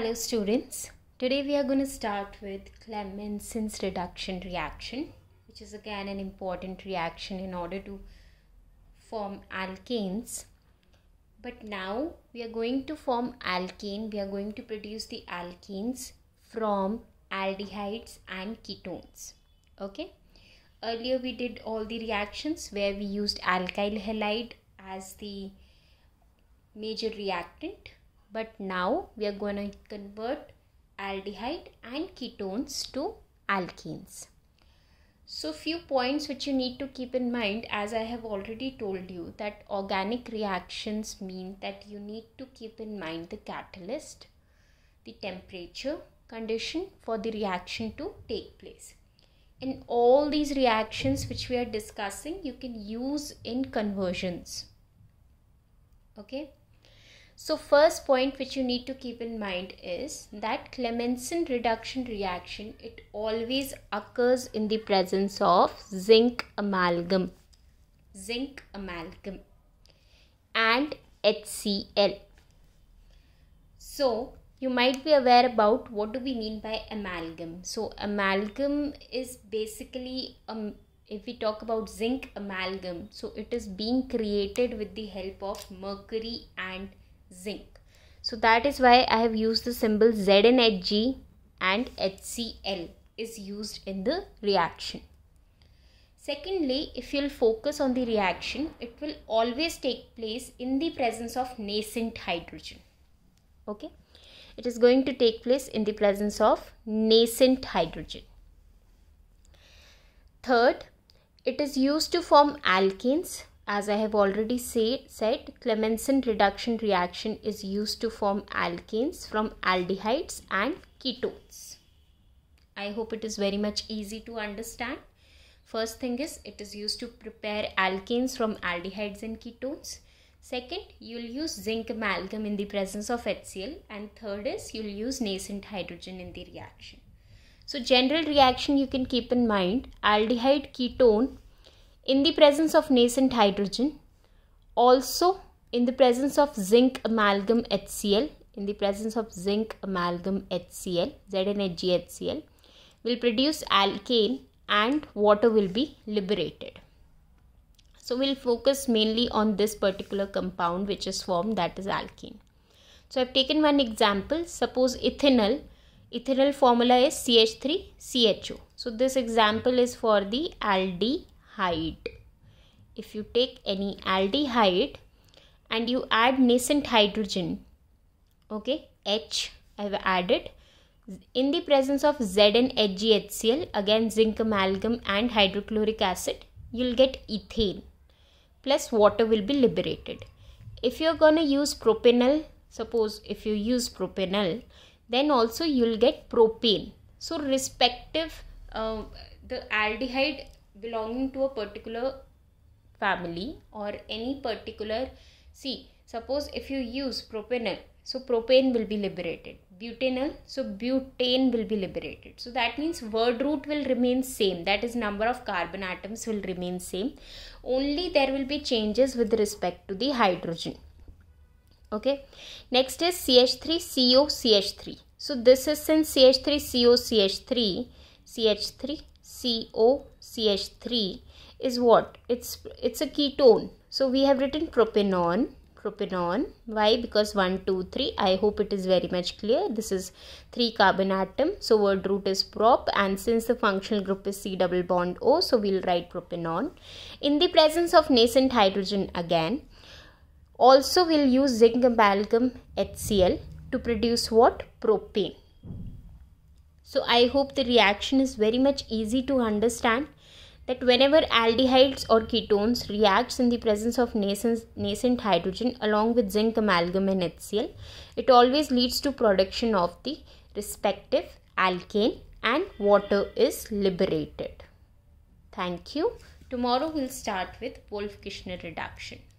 Hello students, today we are going to start with Clemmensen's reduction reaction which is again an important reaction in order to form alkanes but now we are going to form alkane, we are going to produce the alkenes from aldehydes and ketones okay. Earlier we did all the reactions where we used alkyl halide as the major reactant but now we are going to convert aldehyde and ketones to alkenes. So few points which you need to keep in mind as I have already told you that organic reactions mean that you need to keep in mind the catalyst, the temperature condition for the reaction to take place. In all these reactions which we are discussing you can use in conversions. Okay. So first point which you need to keep in mind is that Clemmensen reduction reaction it always occurs in the presence of zinc amalgam zinc amalgam and HCl. So you might be aware about what do we mean by amalgam. So amalgam is basically um, if we talk about zinc amalgam so it is being created with the help of mercury and zinc. So that is why I have used the symbol ZnHg and HCl is used in the reaction. Secondly, if you'll focus on the reaction, it will always take place in the presence of nascent hydrogen. Okay, it is going to take place in the presence of nascent hydrogen. Third, it is used to form alkenes as I have already say, said, Clemmensen reduction reaction is used to form alkanes from aldehydes and ketones. I hope it is very much easy to understand. First thing is it is used to prepare alkanes from aldehydes and ketones. Second, you'll use zinc amalgam in the presence of HCl and third is you'll use nascent hydrogen in the reaction. So general reaction you can keep in mind aldehyde ketone in the presence of nascent hydrogen, also in the presence of zinc amalgam HCl, in the presence of zinc amalgam HCl, ZnHgHCl, will produce alkane and water will be liberated. So we'll focus mainly on this particular compound which is formed that is alkene. So I've taken one example. Suppose ethanol, ethanol formula is CH3CHO. So this example is for the aldehyde aldehyde. If you take any aldehyde and you add nascent hydrogen, okay, H I've added in the presence of and HgHcl again zinc amalgam and hydrochloric acid you'll get ethane plus water will be liberated if you're going to use propanol suppose if you use propanol then also you'll get propane so respective uh, the aldehyde belonging to a particular family or any particular see suppose if you use propanol so propane will be liberated butanol so butane will be liberated so that means word root will remain same that is number of carbon atoms will remain same only there will be changes with respect to the hydrogen okay next is ch 3 CO CH 3 so this is since ch 3 CO CH ch3 COCH3 is what? It's, it's a ketone. So we have written propanone. Propanone. why because 1 2 3 i hope it is very much clear this is 3 carbon atom so word root is prop and since the functional group is c double bond o so we'll write propanone. in the presence of nascent hydrogen again also we'll use zinc amalgam hcl to produce what propane so I hope the reaction is very much easy to understand that whenever aldehydes or ketones reacts in the presence of nascent, nascent hydrogen along with zinc amalgam and HCl, it always leads to production of the respective alkane and water is liberated. Thank you. Tomorrow we'll start with Wolf-Kishner reduction.